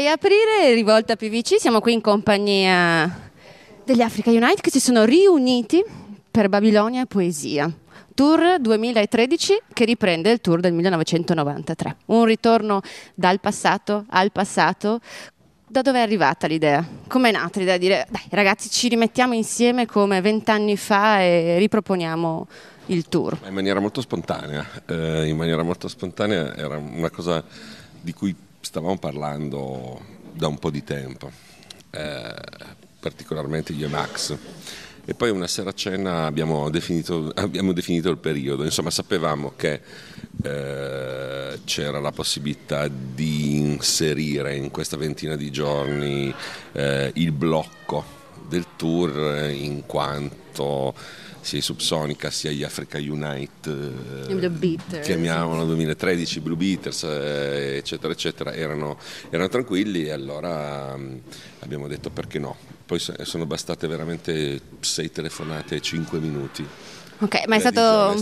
6 aprile, rivolta PVC, siamo qui in compagnia degli Africa Unite che si sono riuniti per Babilonia Poesia. Tour 2013 che riprende il tour del 1993. Un ritorno dal passato al passato. Da dove è arrivata l'idea? Com'è nata l'idea di dire, dai ragazzi ci rimettiamo insieme come vent'anni fa e riproponiamo il tour? In maniera molto spontanea, eh, in maniera molto spontanea era una cosa di cui stavamo parlando da un po' di tempo, eh, particolarmente io e Max. E poi una sera a cena abbiamo definito, abbiamo definito il periodo, insomma sapevamo che eh, c'era la possibilità di inserire in questa ventina di giorni eh, il blocco del tour in quanto sia i Subsonica sia gli Africa Unite, eh, chiamiamolo 2013, Blue Beaters, eh, eccetera, eccetera, erano, erano tranquilli e allora mh, mm, abbiamo detto perché no. Poi sono bastate veramente sei telefonate e cinque minuti Ok, ma è stato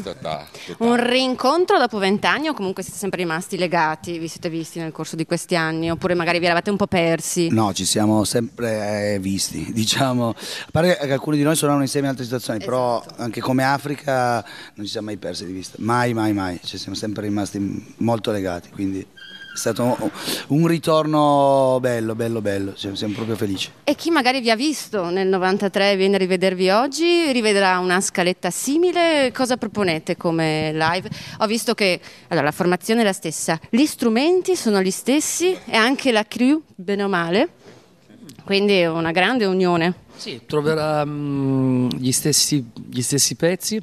un rincontro dopo vent'anni o comunque siete sempre rimasti legati? Vi siete visti nel corso di questi anni oppure magari vi eravate un po' persi? No, ci siamo sempre eh, visti, diciamo. A parte che alcuni di noi sono insieme in altre situazioni, esatto. però anche come Africa non ci siamo mai persi di vista, mai, mai, mai. Ci siamo sempre rimasti molto legati, quindi è stato un ritorno bello, bello, bello, siamo proprio felici. E chi magari vi ha visto nel 93 e viene a rivedervi oggi, rivedrà una scaletta simile, cosa proponete come live? Ho visto che allora, la formazione è la stessa, gli strumenti sono gli stessi e anche la crew, bene o male, quindi è una grande unione. Sì, troverà um, gli, stessi, gli stessi pezzi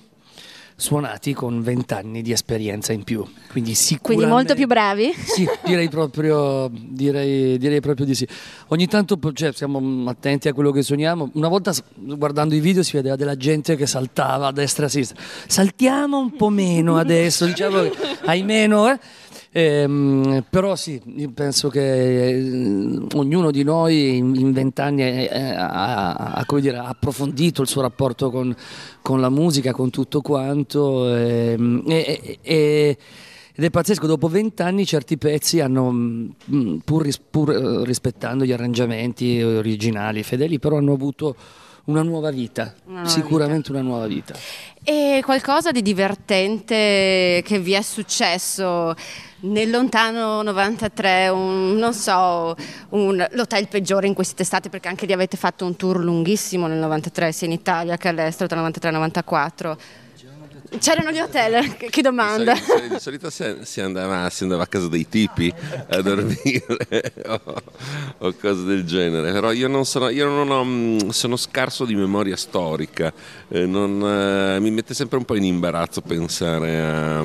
suonati con vent'anni di esperienza in più. Quindi sicuramente... Quindi molto più bravi? Sì, direi proprio, direi, direi proprio di sì. Ogni tanto cioè, siamo attenti a quello che suoniamo. Una volta guardando i video si vedeva della gente che saltava a destra e a sinistra. Saltiamo un po' meno adesso, diciamo che hai meno... Eh? Eh, però sì, penso che eh, ognuno di noi in vent'anni eh, eh, ha, ha, approfondito il suo rapporto con, con, la musica, con tutto quanto. Ehm, e, e, e, ed è pazzesco, dopo vent'anni certi pezzi hanno, mm, pur, ris, pur eh, rispettando gli arrangiamenti originali, fedeli, però hanno avuto una nuova vita, una nuova sicuramente vita. una nuova vita. E qualcosa di divertente che vi è successo nel lontano 93, un, non so, un, l'hotel peggiore in cui siete stati perché anche lì avete fatto un tour lunghissimo nel 93, sia in Italia che all'estero, tra 93 e 94. C'erano gli hotel, che domanda. Di solito, di solito si, andava, si, andava, a casa dei tipi a dormire o, o, cose del genere, però io non sono, io non ho, mm, sono scarso di memoria storica, eh, non, eh, mi mette sempre un po' in imbarazzo pensare a,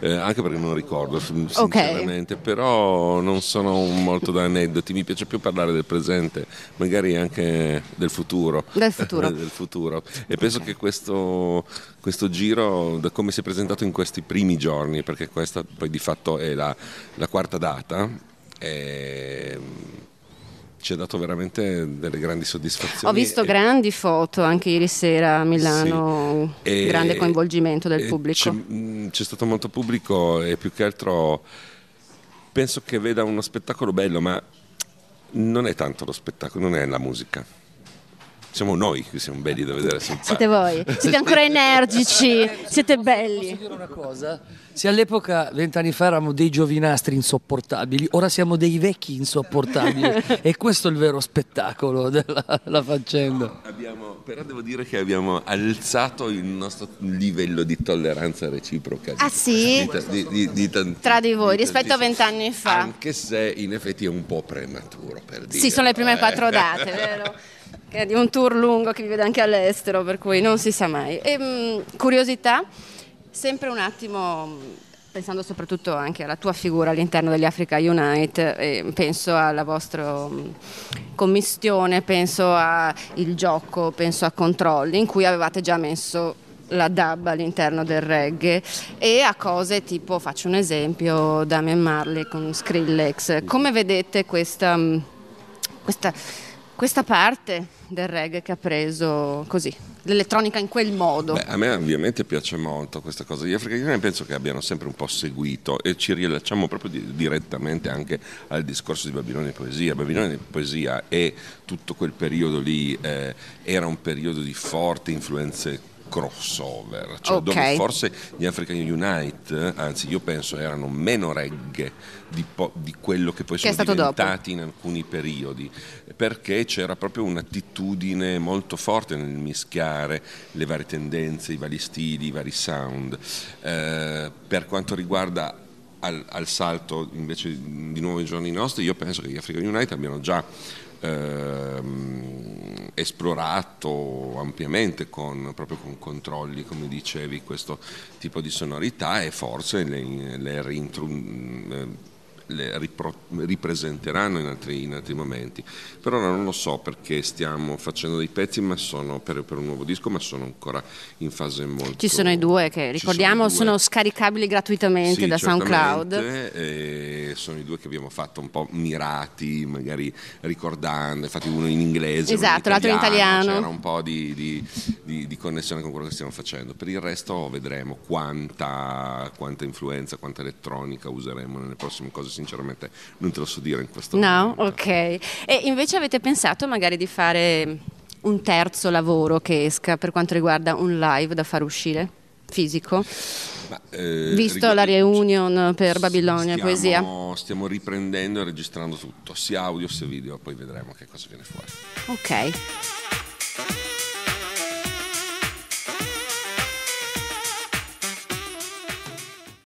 eh, anche perché non ricordo sinceramente, okay. però non sono molto da aneddoti, mi piace più parlare del presente, magari anche del futuro. Del futuro. del futuro. E penso che questo, questo giro da come si è presentato in questi primi giorni, perché questa poi di fatto è la, la quarta data, è ci ha dato veramente delle grandi soddisfazioni. Ho visto grandi foto anche ieri sera a Milano, sì. grande coinvolgimento del pubblico. C'è, mm, c'è, stato molto pubblico e più che altro penso che veda uno spettacolo bello, ma non è tanto lo spettacolo, non è la musica siamo noi che siamo belli da vedere simpatici. Siete voi, siete ancora energici, siete belli. Posso dire una cosa? Se all'epoca, vent'anni fa, eravamo dei giovinastri insopportabili, ora siamo dei vecchi insopportabili e questo è il vero spettacolo della faccenda. Abbiamo però devo dire che abbiamo alzato il nostro livello di tolleranza reciproca. Ah sì? Di, di, di, tanti, Tra di voi, rispetto a vent'anni fa. Anche se in effetti è un po' prematuro per dire. Sì, sono le prime eh. quattro date, vero? Che è di un tour lungo che vi vede anche all'estero, per cui non si sa mai. E, ehm, mh, curiosità, sempre un attimo Pensando soprattutto anche alla tua figura all'interno degli Africa Unite, penso alla vostra mm, commissione, penso al gioco, penso a controlli, in cui avevate già messo la dub all'interno del reggae e a cose tipo, faccio un esempio, Damien Marley con Skrillex. Come vedete questa, mm, questa questa parte del reggae che ha preso così, l'elettronica in quel modo. Beh, a me ovviamente piace molto questa cosa. Gli africani penso che abbiano sempre un po' seguito e ci rilasciamo proprio di, direttamente anche al discorso di Babilonia di Poesia. Babilonia di Poesia e tutto quel periodo lì eh, era un periodo di forti influenze crossover, cioè okay. dove forse gli African Unite, anzi io penso erano meno reggae di, po- di quello che poi che sono diventati dopo. in alcuni periodi, perché c'era proprio un'attitudine molto forte nel mischiare le varie tendenze, i vari stili, i vari sound. Eh, per quanto riguarda al, al, salto invece di nuovo ai giorni nostri, io penso che gli African Unite abbiano già ehm, esplorato ampiamente con, proprio con controlli, come dicevi, questo tipo di sonorità e forse le, le rintru- le ripro- ripresenteranno in altri, in altri, momenti. Per ora non lo so perché stiamo facendo dei pezzi ma sono, per, per, un nuovo disco, ma sono ancora in fase molto... Ci sono i due che ricordiamo sono, sono, scaricabili gratuitamente sì, da SoundCloud. Eh, sono i due che abbiamo fatto un po' mirati, magari ricordando, infatti uno in inglese, esatto, uno in italiano, esatto, l'altro in italiano. C'era cioè un po' di, di, di, di, connessione con quello che stiamo facendo. Per il resto vedremo quanta, quanta influenza, quanta elettronica useremo nelle prossime cose sinceramente non te lo so dire in questo no, momento. No, ok. E invece avete pensato magari di fare un terzo lavoro che esca per quanto riguarda un live da far uscire fisico? Ma, eh, Visto la reunion per Babilonia e Poesia. Stiamo riprendendo e registrando tutto, sia audio sia video, poi vedremo che cosa viene fuori. Ok.